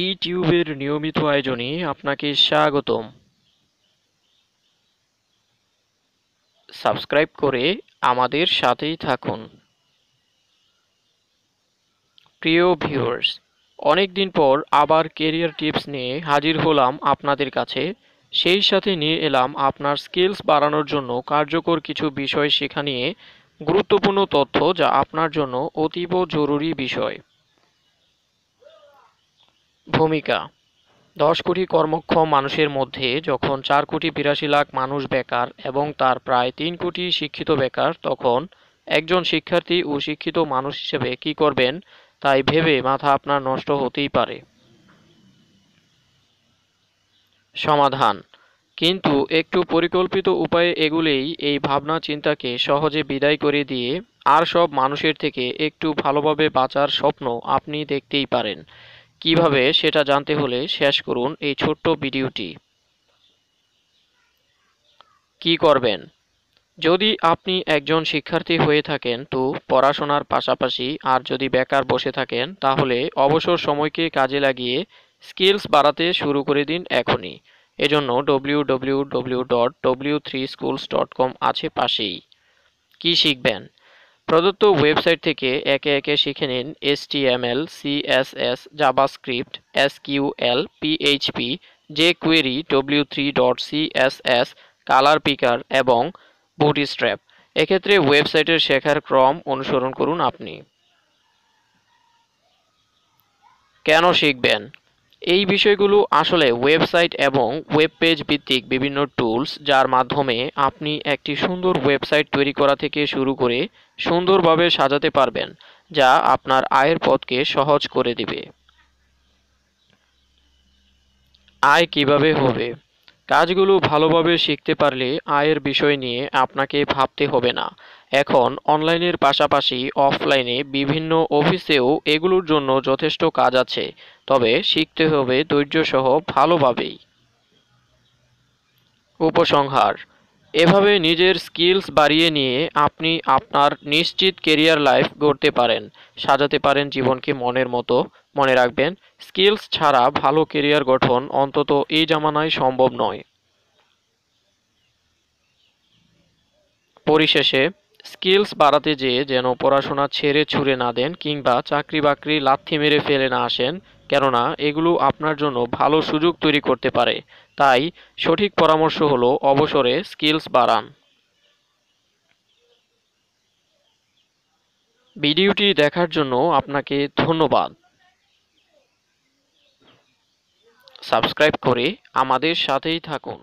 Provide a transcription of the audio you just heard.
ইউটিউবের নিয়মিত আয়োজনে আপনাকে স্বাগতম সাবস্ক্রাইব করে আমাদের সাথেই থাকুন প্রিয় ভিউয়ার্স অনেক দিন পর আবার কেরিয়ার টিপস নিয়ে হাজির হলাম আপনাদের কাছে সেই সাথে নিয়ে এলাম আপনার স্কিলস বাড়ানোর জন্য কার্যকর কিছু বিষয় শেখা নিয়ে গুরুত্বপূর্ণ তথ্য যা আপনার জন্য অতীব জরুরি বিষয় ভূমিকা দশ কোটি কর্মক্ষম মানুষের মধ্যে যখন চার কোটি বিরাশি লাখ মানুষ বেকার এবং তার প্রায় তিন কোটি শিক্ষিত বেকার তখন একজন শিক্ষার্থী ও শিক্ষিত মানুষ হিসেবে কি করবেন তাই ভেবে মাথা আপনার নষ্ট হতেই পারে সমাধান কিন্তু একটু পরিকল্পিত উপায়ে এগুলেই এই ভাবনা চিন্তাকে সহজে বিদায় করে দিয়ে আর সব মানুষের থেকে একটু ভালোভাবে বাঁচার স্বপ্ন আপনি দেখতেই পারেন কিভাবে সেটা জানতে হলে শেষ করুন এই ছোট্ট ভিডিওটি কি করবেন যদি আপনি একজন শিক্ষার্থী হয়ে থাকেন তো পড়াশোনার পাশাপাশি আর যদি বেকার বসে থাকেন তাহলে অবসর সময়কে কাজে লাগিয়ে স্কিলস বাড়াতে শুরু করে দিন এখনই এজন্য W W W dot W three schools dot com আছে পাশেই কী শিখবেন প্রদত্ত ওয়েবসাইট থেকে একে একে শিখে নিন HTML, CSS, JavaScript, SQL, PHP, jQuery, w3.css, colour picker এবং বুটি স্ট্র্যাপ এক্ষেত্রে ওয়েবসাইটের শেখার ক্রম অনুসরণ করুন আপনি কেন শিখবেন এই বিষয়গুলো আসলে ওয়েবসাইট এবং ওয়েব পেজ ভিত্তিক বিভিন্ন টুলস যার মাধ্যমে আপনি একটি সুন্দর ওয়েবসাইট তৈরি করা থেকে শুরু করে সুন্দরভাবে সাজাতে পারবেন যা আপনার আয়ের পথকে সহজ করে দেবে আয় কিভাবে হবে কাজগুলো ভালোভাবে শিখতে পারলে আয়ের বিষয় নিয়ে আপনাকে ভাবতে হবে না এখন অনলাইনের পাশাপাশি অফলাইনে বিভিন্ন অফিসেও এগুলোর জন্য যথেষ্ট কাজ আছে তবে শিখতে হবে ধৈর্যসহ ভালোভাবেই উপসংহার এভাবে নিজের স্কিলস বাড়িয়ে নিয়ে আপনি আপনার নিশ্চিত কেরিয়ার লাইফ গড়তে পারেন সাজাতে পারেন জীবনকে মনের মতো মনে রাখবেন স্কিলস ছাড়া ভালো কেরিয়ার গঠন অন্তত এই জামানায় সম্ভব নয় পরিশেষে স্কিলস বাড়াতে যেয়ে যেন পড়াশোনা ছেড়ে ছুড়ে না দেন কিংবা চাকরি বাকরি লাথি মেরে ফেলে না আসেন কেননা এগুলো আপনার জন্য ভালো সুযোগ তৈরি করতে পারে তাই সঠিক পরামর্শ হলো অবসরে স্কিলস বাড়ান ভিডিওটি দেখার জন্য আপনাকে ধন্যবাদ সাবস্ক্রাইব করে আমাদের সাথেই থাকুন